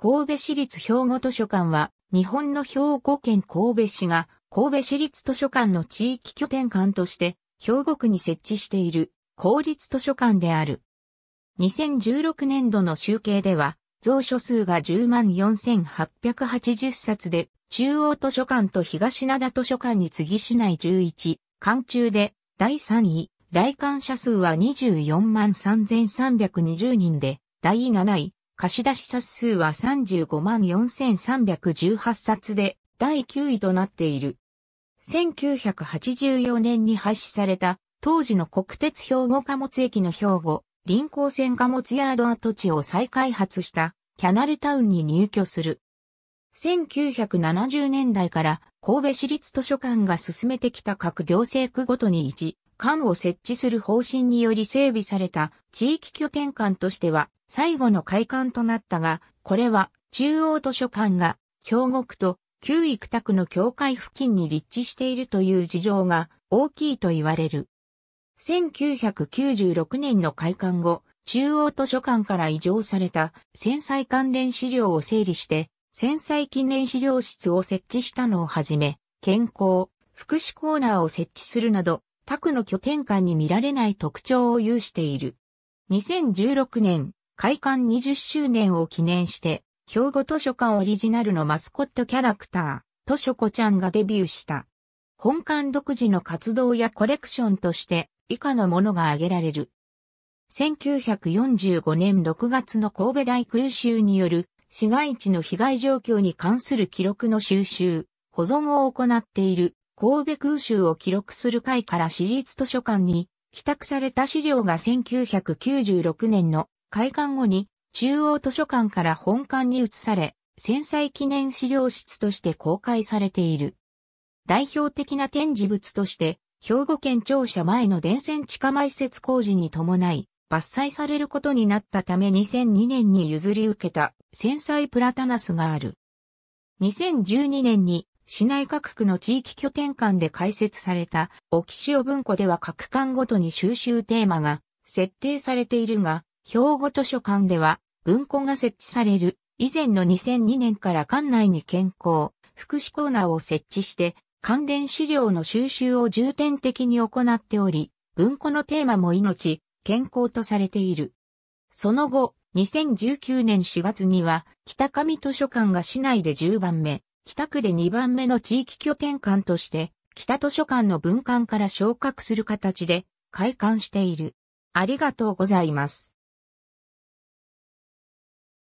神戸市立兵庫図書館は、日本の兵庫県神戸市が、神戸市立図書館の地域拠点館として、兵庫区に設置している公立図書館である。2016年度の集計では、蔵書数が104,880冊で、中央図書館と東灘図書館に次市内11、館中で第3位、来館者数は24万3320人で、第7位、貸出冊数は35万4318冊で第9位となっている。1984年に廃止された当時の国鉄兵庫貨物駅の兵庫、臨港線貨物ヤード跡地を再開発したキャナルタウンに入居する。1970年代から神戸市立図書館が進めてきた各行政区ごとに1、館を設置する方針により整備された地域拠点館としては最後の開館となったが、これは中央図書館が兵庫区と旧育宅の境界付近に立地しているという事情が大きいと言われる。1996年の開館後、中央図書館から移譲された戦災関連資料を整理して、戦災記念資料室を設置したのをはじめ、健康、福祉コーナーを設置するなど、宅の拠点間に見られない特徴を有している。2016年、開館20周年を記念して、兵庫図書館オリジナルのマスコットキャラクター、図書子ちゃんがデビューした。本館独自の活動やコレクションとして以下のものが挙げられる。1945年6月の神戸大空襲による市街地の被害状況に関する記録の収集、保存を行っている神戸空襲を記録する会から市立図書館に帰宅された資料が1996年の開館後に中央図書館から本館に移され、戦災記念資料室として公開されている。代表的な展示物として、兵庫県庁舎前の電線地下埋設工事に伴い、伐採されることになったため2002年に譲り受けた戦災プラタナスがある。2012年に市内各区の地域拠点間で開設された沖塩文庫では各館ごとに収集テーマが設定されているが、兵庫図書館では文庫が設置される以前の2002年から館内に健康、福祉コーナーを設置して関連資料の収集を重点的に行っており、文庫のテーマも命、健康とされている。その後、2019年4月には北上図書館が市内で10番目、北区で2番目の地域拠点館として北図書館の文館から昇格する形で開館している。ありがとうございます。